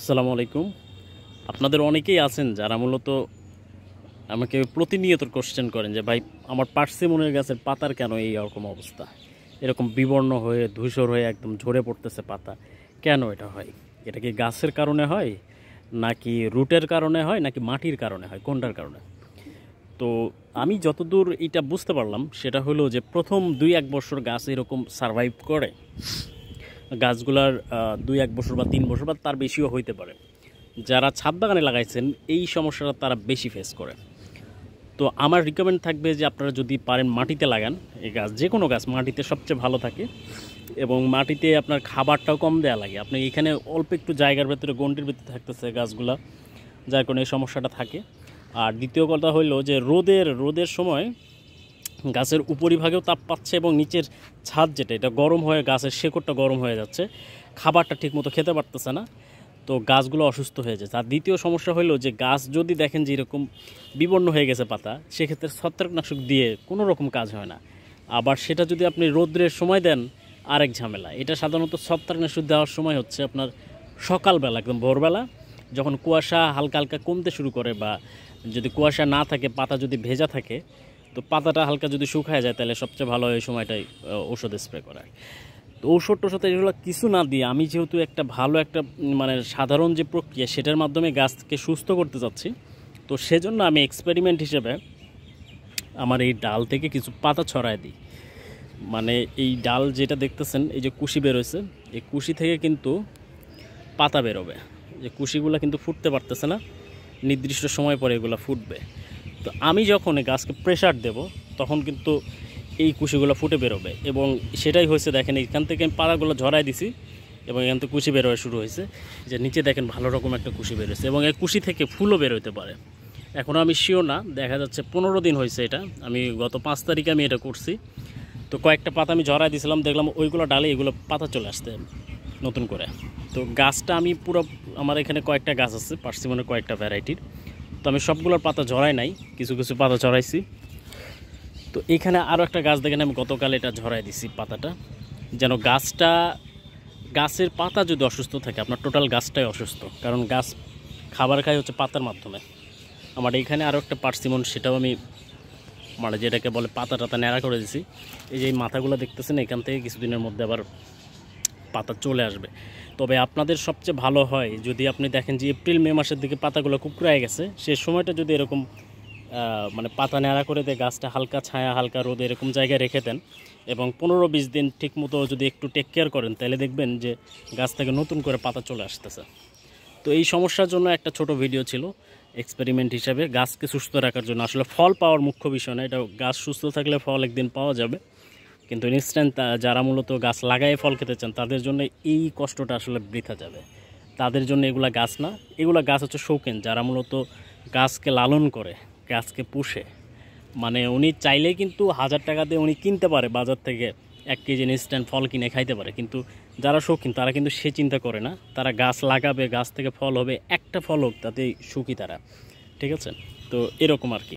আসসালামু আলাইকুম আপনাদের অনেকেই আছেন যারা মূলত আমাকে প্রতিনিয়ত কোশ্চেন করেন যে ভাই আমার পার্সিমনের গাছের পাতার কেন এই রকম অবস্থা এরকম বিবর্ণ হয়ে ধূসর হয়ে একদম ঝরে পড়তেছে পাতা কেন এটা হয় এটা কি গাছের কারণে হয় নাকি রুটের কারণে হয় নাকি মাটির কারণে হয় কোনটার কারণে তো আমি যতদূর এটা বুঝতে পারলাম সেটা হলো যে প্রথম দুই এক বছর গাছ এরকম সারভাইভ করে গাছগুলার দুই এক বছর বা তিন বছর বা তার বেশিও হইতে পারে যারা ছাদ বাগানে লাগাইছেন এই সমস্যাটা তারা বেশি ফেস করে তো আমার রিকমেন্ড থাকবে যে আপনারা যদি পারেন মাটিতে লাগান এই গাছ যে কোনো গাছ মাটিতে সবচেয়ে ভালো থাকে এবং মাটিতে আপনার খাবারটাও কম দেওয়া লাগে আপনি এখানে অল্প একটু জায়গার ভেতরে গন্ডির ভেতরে থাকতেছে গাছগুলা যার কারণে এই সমস্যাটা থাকে আর দ্বিতীয় কথা হইলো যে রোদের রোদের সময় গাছের উপরিভাগেও তাপ পাচ্ছে এবং নিচের ছাদ যেটা এটা গরম হয়ে গাছের শেকড়টা গরম হয়ে যাচ্ছে খাবারটা ঠিকমতো খেতে পারতেছে না তো গাছগুলো অসুস্থ হয়ে যাচ্ছে আর দ্বিতীয় সমস্যা হলো যে গাছ যদি দেখেন যে এরকম বিবর্ণ হয়ে গেছে পাতা সেক্ষেত্রে ছত্রাকনাশক দিয়ে কোনো রকম কাজ হয় না আবার সেটা যদি আপনি রোদ্রের সময় দেন আরেক ঝামেলা এটা সাধারণত ছত্রাকনাশক দেওয়ার সময় হচ্ছে আপনার সকালবেলা একদম ভোরবেলা যখন কুয়াশা হালকা হালকা কমতে শুরু করে বা যদি কুয়াশা না থাকে পাতা যদি ভেজা থাকে তো পাতাটা হালকা যদি শুকায় যায় তাহলে সবচেয়ে ভালো এই সময়টাই ওষুধ স্প্রে করা তো ঔষধ টোষধ এগুলো কিছু না দিয়ে আমি যেহেতু একটা ভালো একটা মানে সাধারণ যে প্রক্রিয়া সেটার মাধ্যমে গাছকে সুস্থ করতে চাচ্ছি তো সেজন্য আমি এক্সপেরিমেন্ট হিসেবে আমার এই ডাল থেকে কিছু পাতা ছড়ায় দিই মানে এই ডাল যেটা দেখতেছেন এই যে কুশি বেরোয়ছে এই কুশি থেকে কিন্তু পাতা বেরোবে যে কুশিগুলো কিন্তু ফুটতে পারতেছে না নির্দিষ্ট সময় পরে এগুলো ফুটবে তো আমি যখন এই গাছকে প্রেশার দেব তখন কিন্তু এই কুশিগুলো ফুটে বেরোবে এবং সেটাই হয়েছে দেখেন এখান থেকে আমি পাড়াগুলো ঝরাই দিছি এবং এখান থেকে কুশি বেরোয়া শুরু হয়েছে যে নিচে দেখেন ভালো রকম একটা কুশি বেরোয়েছে এবং এই কুশি থেকে ফুলও বেরোতে পারে এখন আমি শিও না দেখা যাচ্ছে পনেরো দিন হয়েছে এটা আমি গত পাঁচ তারিখে আমি এটা করছি তো কয়েকটা পাতা আমি ঝরাই দিয়েছিলাম দেখলাম ওইগুলো ডালে এগুলো পাতা চলে আসতে নতুন করে তো গাছটা আমি পুরো আমার এখানে কয়েকটা গাছ আছে পার্সিমনের কয়েকটা ভ্যারাইটির তো আমি সবগুলোর পাতা ঝরাই নাই কিছু কিছু পাতা ঝরাইছি তো এখানে আরও একটা গাছ দেখেন আমি গতকাল এটা ঝরাই দিছি পাতাটা যেন গাছটা গাছের পাতা যদি অসুস্থ থাকে আপনার টোটাল গাছটাই অসুস্থ কারণ গাছ খাবার খায় হচ্ছে পাতার মাধ্যমে আমার এখানে আরও একটা পার্সিমন সেটাও আমি মানে যেটাকে বলে পাতা টাতা ন্যাড়া করে দিছি এই যে এই মাথাগুলো দেখতেছেন এখান থেকে কিছুদিনের মধ্যে আবার পাতা চলে আসবে তবে আপনাদের সবচেয়ে ভালো হয় যদি আপনি দেখেন যে এপ্রিল মে মাসের দিকে পাতাগুলো কুকড়ায় গেছে সে সময়টা যদি এরকম মানে পাতা নেড়া করে দিয়ে গাছটা হালকা ছায়া হালকা রোদ এরকম জায়গায় রেখে দেন এবং পনেরো বিশ দিন ঠিকমতো যদি একটু টেক কেয়ার করেন তাহলে দেখবেন যে গাছ থেকে নতুন করে পাতা চলে আসতেছে তো এই সমস্যার জন্য একটা ছোট ভিডিও ছিল এক্সপেরিমেন্ট হিসাবে গাছকে সুস্থ রাখার জন্য আসলে ফল পাওয়ার মুখ্য বিষয় না এটা গাছ সুস্থ থাকলে ফল একদিন পাওয়া যাবে কিন্তু ইনস্ট্যান্ট যারা মূলত গাছ লাগায় ফল খেতে চান তাদের জন্য এই কষ্টটা আসলে বৃথা যাবে তাদের জন্য এগুলা গাছ না এগুলা গাছ হচ্ছে শৌখিন যারা মূলত গাছকে লালন করে গাছকে পুষে মানে উনি চাইলে কিন্তু হাজার টাকা দিয়ে উনি কিনতে পারে বাজার থেকে এক কেজি ইনস্ট্যান্ট ফল কিনে খাইতে পারে কিন্তু যারা শৌখিন তারা কিন্তু সে চিন্তা করে না তারা গাছ লাগাবে গাছ থেকে ফল হবে একটা ফল হোক তাতেই সুখী তারা ঠিক আছে তো এরকম আর কি